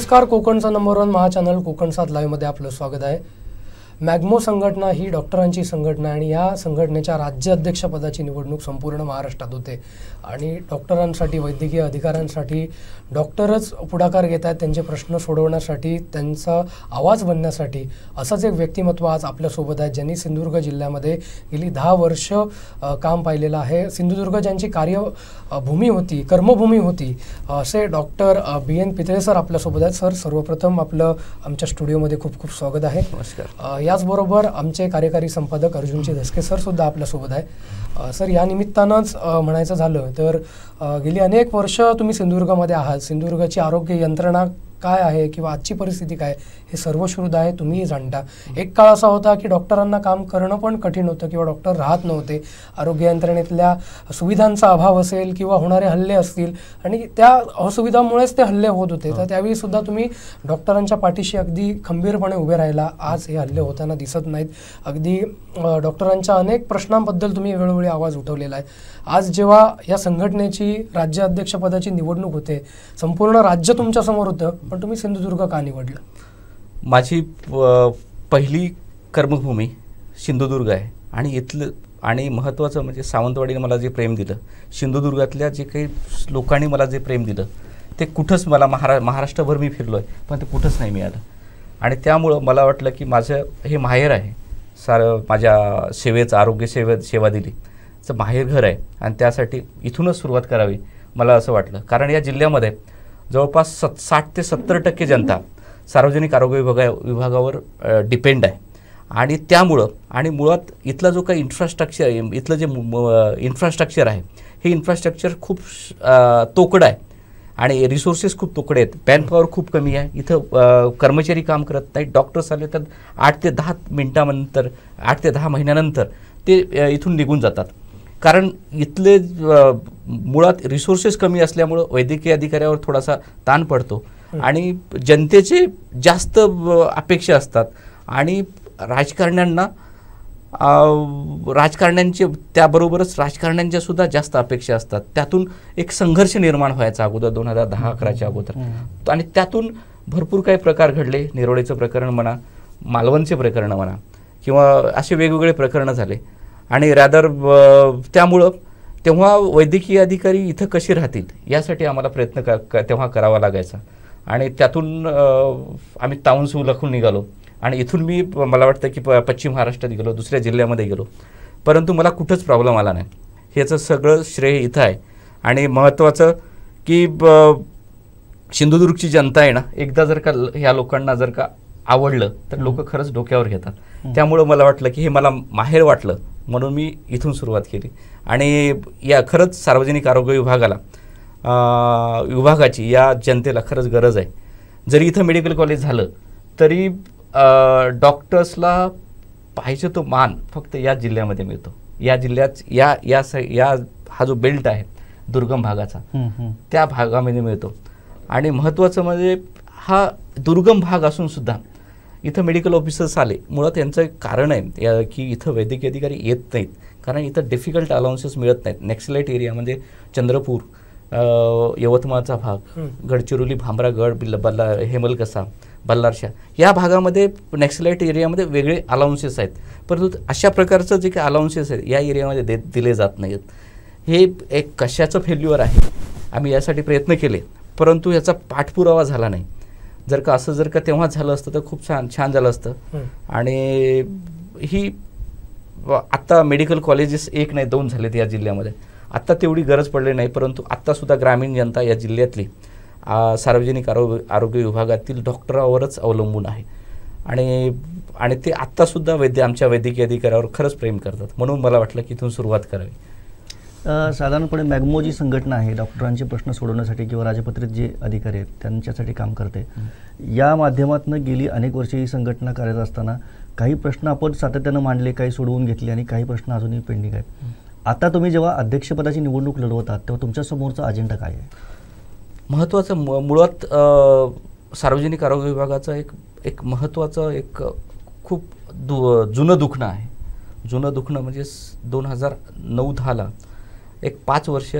नमस्कार कोकणचा number one महा चॅनल कोकण लाईव्ह मध्ये आपलं स्वागत आहे मॅग्मो संघटना ही डॉक्टरांची संघटना आणि या संघटनेच्या अध्यक्षपदाची निवडणूक संपूर्ण महाराष्ट्रात होते आणि डॉक्टरांसाठी वैद्यकीय अधिकाऱ्यांसाठी डॉक्टरच पुढाकार घेत आहेत त्यांचे प्रश्न सोडवण्यासाठी त्यांचा आवाज बनण्यासाठी असंच एक व्यक्तिमत्व आज आपल्यासोबत आहे ज्यांनी सिंधुदुर्ग जिल्ह्यामध्ये गेली दहा वर्ष काम पाहिलेलं आहे सिंधुदुर्ग ज्यांची कार्यभूमी होती कर्मभूमी होती असे doctor B N Pitale sir आपल्यासोबत आहेत सर सर्वप्रथम आपलं आमच्या स्टुडिओमध्ये खूप खूप स्वागत आहे नमस्कार याचबरोबर आमचे कार्यकारी संपादक अर्जुनचे दसके सर सुद्धा आपल्यासोबत आहे सर या निमित्तानंच म्हणायचं झालं तर गेली अनेक वर्ष तुम्ही सिंधुदुर्गामध्ये आहात सिंधुदुर्गाची आरोग्य यंत्रणा काय आहे किंवा आजची परिस्थिती काय हे सर्व आहे तुम्हीही जाणता एक काळ असा होता की डॉक्टरांना काम करणं पण कठीण होतं किंवा डॉक्टर राहत नव्हते आरोग्य यंत्रणेतल्या सुविधांचा अभाव असेल किंवा होणारे हल्ले असतील आणि त्या असुविधामुळेच ते हल्ले होत होते तर हो. त्यावेळी सुद्धा तुम्ही डॉक्टरांच्या पाठीशी अगदी खंबीरपणे उभे राहिला आज हे हल्ले होताना दिसत नाहीत अगदी डॉक्टरांच्या अनेक प्रश्नांबद्दल तुम्ही वेळोवेळी आवाज उठवलेला आहे आज जेव्हा या संघटनेची राज्य अध्यक्षपदाची निवडणूक होते संपूर्ण राज्य तुमच्यासमोर होतं पण तुम्ही सिंधुदुर्ग का निवडलं माझी पहिली कर्मभूमी सिंधुदुर्ग आहे आणि इथलं आणि महत्त्वाचं म्हणजे सावंतवाडीने मला जे प्रेम दिलं सिंधुदुर्गातल्या जे काही लोकांनी मला जे प्रेम दिलं ते कुठंच मला महारा महाराष्ट्रभर मी फिरलो आहे पण ते कुठंच नाही मिळालं आणि त्यामुळं मला वाटलं की माझं हे माहेर आहे सार माझ्या सेवेचं आरोग्य सेवे सेवा दिली तर माहेर घर आहे आणि त्यासाठी इथूनच सुरुवात करावी मला असं वाटलं कारण या जिल्ह्यामध्ये जवळपास सत साठ ते सत्तर टक्के जनता सार्वजनिक आरोग्य विभागा विभागावर डिपेंड आहे आणि त्यामुळं आणि मुळात इथला जो काही इन्फ्रास्ट्रक्चर इथलं जे इन्फ्रास्ट्रक्चर आहे हे इन्फ्रास्ट्रक्चर खूप तोकडं आहे आणि रिसोर्सेस खूप तोकडे आहेत मॅनपॉवर पॉवर खूप कमी आहे इथं कर्मचारी काम करत नाही डॉक्टर्स आले तर आठ ते दहा मिनटानंतर आठ ते दहा महिन्यानंतर ते इथून निघून जातात कारण इथले मुळात रिसोर्सेस कमी असल्यामुळं वैद्यकीय अधिकाऱ्यावर थोडासा ताण पडतो आणि जनतेचे जास्त अपेक्षा असतात आणि राजकारण्यांना राजकारण्यांचे त्याबरोबरच राजकारण्यांच्या सुद्धा जास्त अपेक्षा असतात त्यातून एक संघर्ष निर्माण व्हायचा अगोदर दोन हजार दहा अकराच्या अगोदर आणि त्यातून भरपूर काही प्रकार घडले निरोळेचं प्रकरण म्हणा मालवणचे प्रकरण म्हणा किंवा असे वेगवेगळे प्रकरणं झाले आणि रॅदर त्यामुळं तेव्हा वैद्यकीय अधिकारी इथं कसे राहतील यासाठी आम्हाला प्रयत्न क तेव्हा करावा लागायचा आणि त्यातून आम्ही ताऊनसू लखून निघालो आणि इथून मी मला वाटतं की पश्चिम महाराष्ट्रात गेलो दुसऱ्या जिल्ह्यामध्ये गेलो परंतु मला कुठंच प्रॉब्लेम आला नाही ह्याचं सगळं श्रेय इथं आहे आणि महत्त्वाचं की सिंधुदुर्गची जनता आहे ना एकदा जर का ह्या लोकांना जर का आवडलं तर लोक खरंच डोक्यावर घेतात त्यामुळं मला वाटलं की हे मला माहेर वाटलं म्हणून मी इथून सुरुवात केली आणि या खरंच सार्वजनिक आरोग्य विभागाला विभागाची या जनतेला खरंच गरज आहे जरी इथं मेडिकल कॉलेज झालं तरी डॉक्टर्सला पाहिजे तो मान फक्त या जिल्ह्यामध्ये मिळतो या जिल्ह्यात या या स या हा जो बेल्ट आहे दुर्गम भागाचा त्या भागामध्ये मिळतो आणि महत्त्वाचं म्हणजे हा दुर्गम भाग असून सुद्धा इथं मेडिकल ऑफिसर्स आले मुळात यांचं एक कारण आहे की इथं वैद्यकीय अधिकारी येत नाहीत कारण इथं डिफिकल्ट अलाउन्सेस मिळत नाहीत नेक्सलाईट एरिया म्हणजे चंद्रपूर यवतमाळचा भाग गडचिरोली भामरागड बिल्ल बल्ला हेमलकसा बल्लारशा या भागामध्ये नेक्सलाईट एरियामध्ये वेगळे अलाउन्सेस आहेत परंतु अशा प्रकारचं जे काही अलाउन्सेस आहेत या एरियामध्ये दे दिले जात नाहीत हे एक कशाचं फेल्युअर आहे आम्ही यासाठी प्रयत्न केले परंतु याचा पाठपुरावा झाला नाही जर का असं जर का तेव्हा झालं असतं तर खूप छान छान झालं असतं आणि ही आत्ता मेडिकल कॉलेजेस एक नाही दोन झालेत या जिल्ह्यामध्ये आत्ता तेवढी गरज पडली नाही परंतु आत्तासुद्धा ग्रामीण जनता या जिल्ह्यातली सार्वजनिक आरो आरोग्य विभागातील डॉक्टरावरच अवलंबून आहे आणि आणि ते आत्तासुद्धा वैद्य आमच्या वैद्यकीय अधिकाऱ्यावर खरंच प्रेम करतात म्हणून मला वाटलं की इथून सुरुवात करावी साधारणपणे मॅग्मोजी जी संघटना आहे डॉक्टरांचे प्रश्न सोडवण्यासाठी किंवा राजपत्रित जे अधिकारी आहेत त्यांच्यासाठी काम करते या माध्यमातून गेली अनेक वर्षे ही संघटना कार्यरत असताना काही प्रश्न आपण सातत्यानं मांडले काही सोडवून घेतले आणि काही प्रश्न अजूनही पेंडिंग आहेत आता तुम्ही जेव्हा अध्यक्षपदाची निवडणूक लढवतात तेव्हा तुमच्यासमोरचा अजेंडा काय आहे महत्त्वाचं मुळात सार्वजनिक आरोग्य विभागाचं एक एक महत्त्वाचं एक खूप दु जुनं दुखणं आहे जुनं दुखणं म्हणजे दोन हजार नऊ दहाला एक पाच वर्ष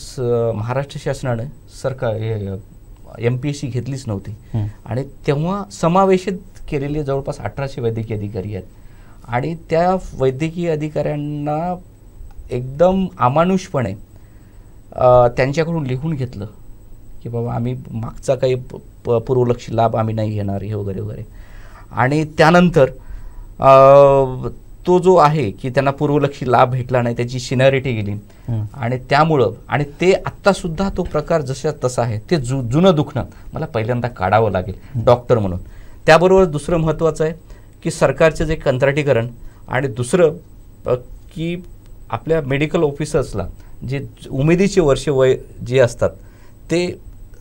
स महाराष्ट्र शासनानं सरकार एम पी एस सी घेतलीच नव्हती आणि तेव्हा समावेशित केलेले जवळपास अठराशे वैद्यकीय अधिकारी आहेत आणि त्या वैद्यकीय अधिकाऱ्यांना एकदम अमानुषपणे त्यांच्याकडून लिहून घेतलं की बाबा आम्ही मागचा काही पूर्वलक्षी लाभ आम्ही नाही घेणार हे वगैरे वगैरे आणि त्यानंतर तो जो आहे की त्यांना पूर्वलक्षी लाभ भेटला नाही त्याची सिनॅरिटी गेली आणि त्यामुळं आणि ते आत्ता सुद्धा तो प्रकार जसा तसा आहे ते जु जुनं दुखणं मला पहिल्यांदा काढावं लागेल डॉक्टर म्हणून त्याबरोबर दुसरं महत्त्वाचं आहे की सरकारचे जे कंत्राटीकरण आणि दुसरं की आपल्या मेडिकल ऑफिसर्सला जे उमेदीचे वर्ष वय जे असतात ते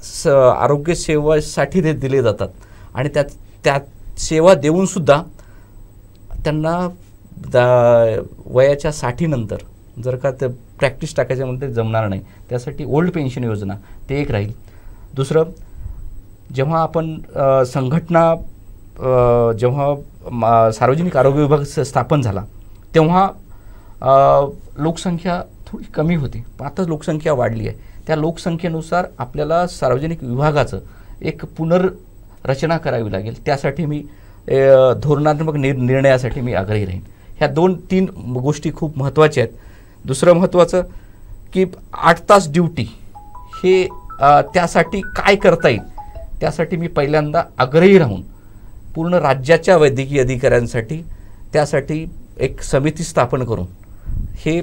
स आरोग्यसेवासाठी ते दिले जातात आणि त्यात त्या सेवा देऊनसुद्धा त्यांना दा वयाच्या साठीनंतर जर का ते प्रॅक्टिस टाकायच्यामध्ये म्हणून ते जमणार नाही त्यासाठी ओल्ड पेन्शन योजना ते एक राहील दुसरं जेव्हा आपण संघटना जेव्हा सार्वजनिक आरोग्य विभाग स्थापन झाला तेव्हा लोकसंख्या थोडी कमी होती आता लोकसंख्या वाढली आहे त्या लोकसंख्येनुसार आपल्याला सार्वजनिक विभागाचं एक पुनर्रचना करावी लागेल त्यासाठी मी धोरणात्मक निर निर्णयासाठी मी आग्रही राहीन ह्या दोन तीन गोष्टी खूप महत्त्वाच्या आहेत दुसरं महत्त्वाचं की आठ तास ड्युटी हे त्यासाठी काय करता येईल त्यासाठी मी पहिल्यांदा आग्रही राहून पूर्ण राज्याच्या वैद्यकीय अधिकाऱ्यांसाठी त्यासाठी एक समिती स्थापन करून हे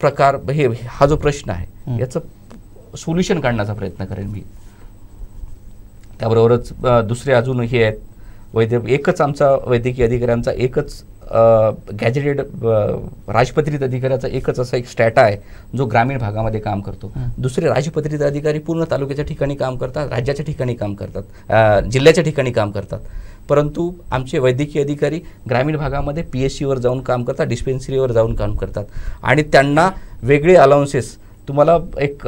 प्रकार हे हा जो प्रश्न आहे याचं सोल्युशन काढण्याचा प्रयत्न करेन मी त्याबरोबरच दुसरे अजून हे आहेत वैद्य एकच आमचा वैद्यकीय अधिकाऱ्यांचा एकच गॅजेटेड राजपत्रित अधिकाऱ्याचा एकच असा एक स्टॅटा आहे जो ग्रामीण भागामध्ये काम करतो दुसरे राजपत्रित अधिकारी पूर्ण तालुक्याच्या ठिकाणी काम करतात राज्याच्या ठिकाणी काम करतात जिल्ह्याच्या ठिकाणी काम करतात परंतु आमचे वैद्यकीय अधिकारी ग्रामीण भागामध्ये पी एस सीवर जाऊन काम करतात डिस्पेन्सरीवर जाऊन काम करतात आणि त्यांना वेगळे अलाउन्सेस तुम्हाला एक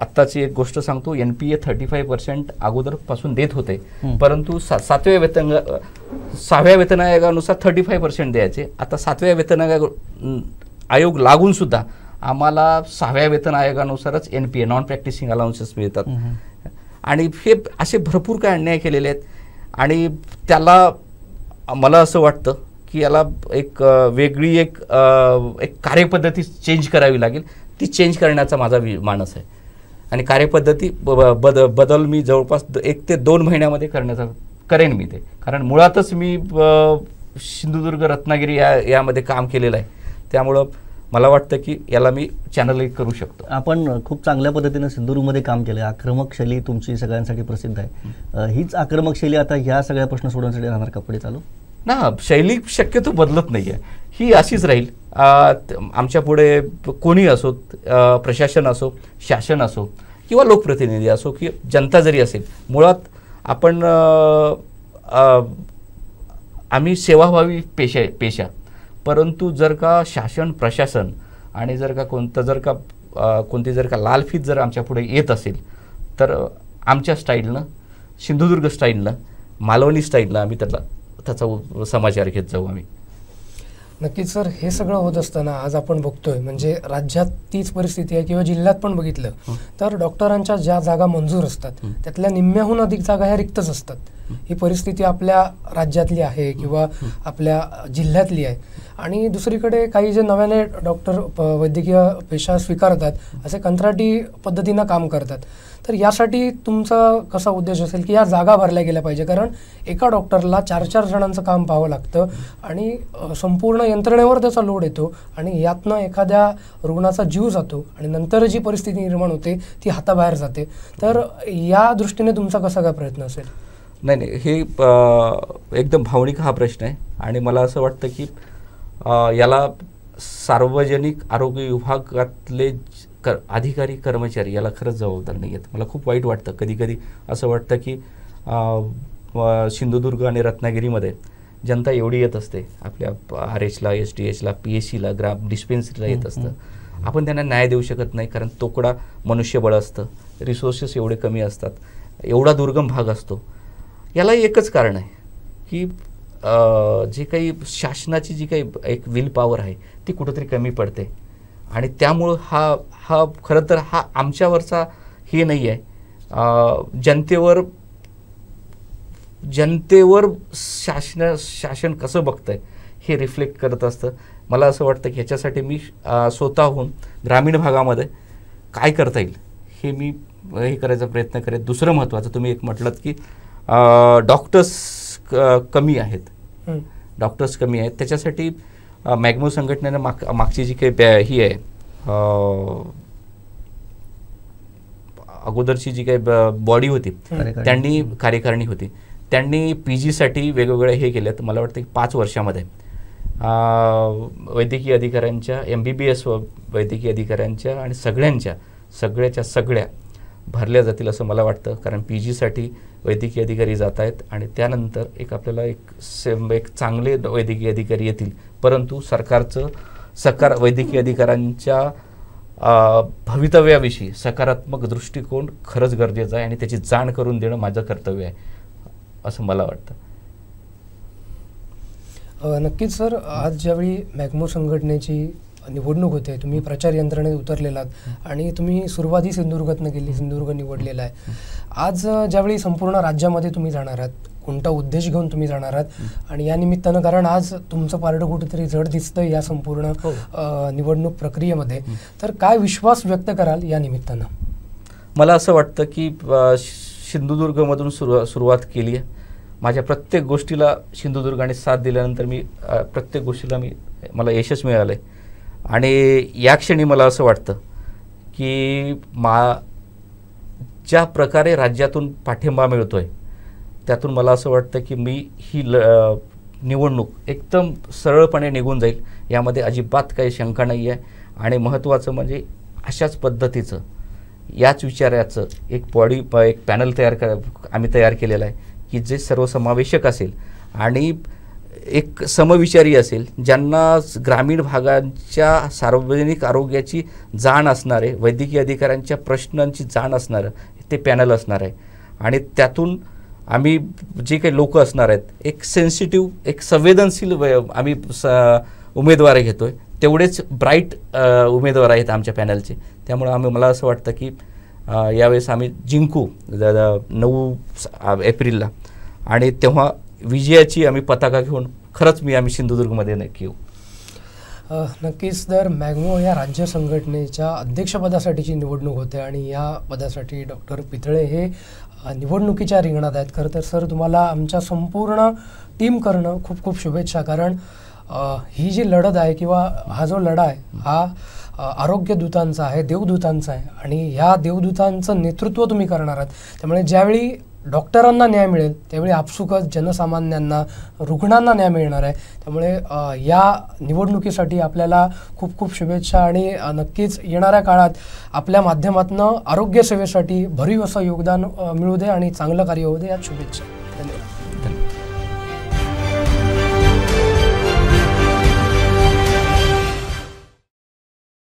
आत्ताची एक गोष्ट सांगतो N P A thirty five percent अगोदरपासून देत होते परंतु सा सातव्या वेतन सहाव्या वेतन आयोगानुसार थर्टी फाईव्ह पर्सेंट द्यायचे आता सातव्या वेतन आयोग आयोग लागून सुद्धा आम्हाला सहाव्या वेतन आयोगानुसारच N P A non practising allowances मिळतात आणि हे असे भरपूर काय अन्याय केलेले आहेत आणि त्याला मला असं वाटतं की याला एक वेगळी एक एक कार्यपद्धती चेंज करावी लागेल ती चेंज करण्याचा माझा मानस आहे आणि कार्यपद्धती बद बदल मी जवळपास एक ते दोन महिन्यामध्ये करण्याचा करेन मी ते कारण मुळातच मी सिंधुदुर्ग रत्नागिरी या यामध्ये काम केलेलं आहे त्यामुळं मला वाटतं की याला मी चॅनल करू शकतो आपण खूप चांगल्या पद्धतीनं सिंधुदुर्गमध्ये काम केलं आक्रमक शैली तुमची सगळ्यांसाठी प्रसिद्ध आहे हीच आक्रमक शैली आता ह्या सगळ्या प्रश्न सोडवण्यासाठी राहणार कपडे चालू ना शैली शक्यतो बदलत नाही आहे ही अशीच राहील आमच्या पुढे कोणी असो प्रशासन असो शासन असो किंवा लोकप्रतिनिधी असो की जनता जरी असेल मुळात आपण आम्ही सेवाभावी पेशा पेशा परंतु जर का शासन प्रशासन आणि जर का कोणतं जर का कोणती जर का लाल फीत जर आमच्या पुढे येत असेल तर आमच्या स्टाईलनं सिंधुदुर्ग स्टाईलनं मालवणी स्टाईलनं आम्ही त्याला त्याचा समाचार घेत जाऊ आम्ही नक्कीच सर हे सगळं होत असताना आज आपण बघतोय म्हणजे राज्यात तीच परिस्थिती आहे किंवा जिल्ह्यात पण बघितलं तर डॉक्टरांच्या ज्या जागा मंजूर असतात त्यातल्या निम्म्याहून अधिक जागा ह्या रिक्तच असतात ही परिस्थिती आपल्या राज्यातली आहे किंवा आपल्या जिल्ह्यातली आहे आणि दुसरीकडे काही जे नव्याने डॉक्टर वैद्यकीय पेशा स्वीकारतात असे कंत्राटी पद्धतीनं काम करतात तर यासाठी तुमचा कसा उद्देश असेल की या जागा भरल्या गेल्या पाहिजे कारण एका डॉक्टरला चार चार जणांचं काम पाहावं लागतं आणि संपूर्ण यंत्रणेवर त्याचा लोड येतो आणि यातनं एखाद्या रुग्णाचा जीव जातो आणि नंतर जी परिस्थिती निर्माण होते ती हाताबाहेर जाते तर या दृष्टीने तुमचा कसा काय प्रयत्न असेल नाही नाही हे एकदम भावनिक हा प्रश्न आहे आणि मला असं वाटतं की याला सार्वजनिक आरोग्य विभागातले कर अधिकारी कर्मचारी याला खरंच जबाबदार नाही आहेत मला खूप वाईट वाटतं कधी कधी असं वाटतं की सिंधुदुर्ग आणि रत्नागिरीमध्ये जनता एवढी येत असते आपल्या आर एचला एस टी एचला पी एस सीला ग्राम डिस्पेन्सरीला येत असतं आपण त्यांना न्याय देऊ शकत नाही कारण तोकडा मनुष्यबळ असतं रिसोर्सेस एवढे कमी असतात एवढा दुर्गम भाग असतो याला एकच कारण आहे की जे काही शासनाची जी काही एक विल पॉवर आहे ती कुठंतरी कमी पडते आणि त्यामुळं हा हा खरं तर हा आमच्यावरचा हे नाही आहे जनतेवर जनतेवर शासन शासन कसं बघतं आहे हे रिफ्लेक्ट करत असतं मला असं वाटतं की ह्याच्यासाठी मी स्वतःहून ग्रामीण भागामध्ये काय करता येईल हे मी हे करायचा प्रयत्न करेन दुसरं महत्त्वाचं तुम्ही एक म्हटलं की डॉक्टर्स कमी आहेत डॉक्टर्स कमी आहेत त्याच्यासाठी मॅग्मो संघटनेनं माग मागची जी काही ही आहे अगोदरची जी काही बॉडी होती त्यांनी कार्यकारिणी होती त्यांनी पी जीसाठी वेगवेगळे हे केलेत मला वाटतं की पाच वर्षामध्ये वैद्यकीय अधिकाऱ्यांच्या एम बी बी एस वैद्यकीय अधिकाऱ्यांच्या आणि सगळ्यांच्या सगळ्याच्या सगळ्या भरल्या जातील असं मला वाटतं कारण पी जीसाठी वैद्यकीय अधिकारी जात आहेत आणि त्यानंतर एक आपल्याला एक सेम एक चांगले वैद्यकीय अधिकारी येतील परंतु सरकारचं सकार वैद्यकीय अधिकाऱ्यांच्या भवितव्याविषयी सकारात्मक दृष्टिकोन खरंच गरजेचा आहे आणि त्याची जाण करून देणं माझं कर्तव्य आहे असं मला वाटतं नक्कीच सर आज ज्यावेळी मॅग्मो संघटनेची निवडणूक होते तुम्ही प्रचार यंत्रणेत उतरलेलात आणि तुम्ही सुरुवातही सिंधुदुर्गातनं केली सिंधुदुर्ग निवडलेला आहे आज ज्यावेळी संपूर्ण राज्यामध्ये तुम्ही जाणार आहात कोणता उद्देश घेऊन तुम्ही जाणार आहात आणि या निमित्तानं कारण आज तुमचं पारडं कुठेतरी जड दिसतं या संपूर्ण हो. निवडणूक प्रक्रियेमध्ये तर काय विश्वास व्यक्त कराल या निमित्तानं मला असं वाटतं की सिंधुदुर्गमधून सुरुवा सुरुवात केली आहे माझ्या प्रत्येक गोष्टीला सिंधुदुर्गाने साथ दिल्यानंतर मी प्रत्येक गोष्टीला मी मला यशच मिळालं आहे आणि या क्षणी मला असं वाटतं की मा ज्या प्रकारे राज्यातून पाठिंबा मिळतो आहे त्यातून मला असं वाटतं की मी ही ल निवडणूक एकदम सरळपणे निघून जाईल यामध्ये अजिबात काही शंका नाही आहे आणि महत्त्वाचं म्हणजे अशाच पद्धतीचं याच विचाराचं एक बॉडी एक पॅनल तयार कर आम्ही तयार केलेलं आहे की जे सर्वसमावेशक असेल आणि एक समविचारी असेल ज्यांना ग्रामीण भागांच्या सार्वजनिक आरोग्याची जाण असणारे वैद्यकीय अधिकाऱ्यांच्या प्रश्नांची जाण असणारं ते पॅनल असणार आहे आणि त्यातून आम्ही जे काही लोक असणार आहेत एक सेन्सिटिव्ह एक संवेदनशील आम्ही स उमेदवार घेतो आहे तेवढेच ब्राईट उमेदवार आहेत आमच्या पॅनलचे त्यामुळं आम्ही मला असं वाटतं की यावेळेस आम्ही जिंकू नऊ एप्रिलला आणि तेव्हा विजयाची आम्ही पताका घेऊन खरंच मी आम्ही सिंधुदुर्गमध्ये नक्की येऊ नक्कीच तर मॅग्मो या राज्य संघटनेच्या अध्यक्षपदासाठीची निवडणूक होते आणि या पदासाठी डॉक्टर पितळे हे निवडणुकीच्या रिंगणात आहेत खरं तर सर तुम्हाला आमच्या संपूर्ण टीम करणं खूप खूप शुभेच्छा कारण ही जी लढत आहे किंवा हा जो लढा आहे हा आरोग्य दूतांचा आहे देवदूतांचं आहे आणि ह्या देवदूतांचं नेतृत्व तुम्ही करणार आहात त्यामुळे ज्यावेळी डॉक्टरांना न्याय मिळेल त्यावेळी आपसुकच जनसामान्यांना रुग्णांना न्याय मिळणार आहे त्यामुळे या निवडणुकीसाठी आपल्याला खूप खूप शुभेच्छा आणि नक्कीच येणाऱ्या काळात आपल्या माध्यमातून आरोग्यसेवेसाठी भरीव असं योगदान मिळू दे आणि चांगलं कार्य होऊ दे यात शुभेच्छा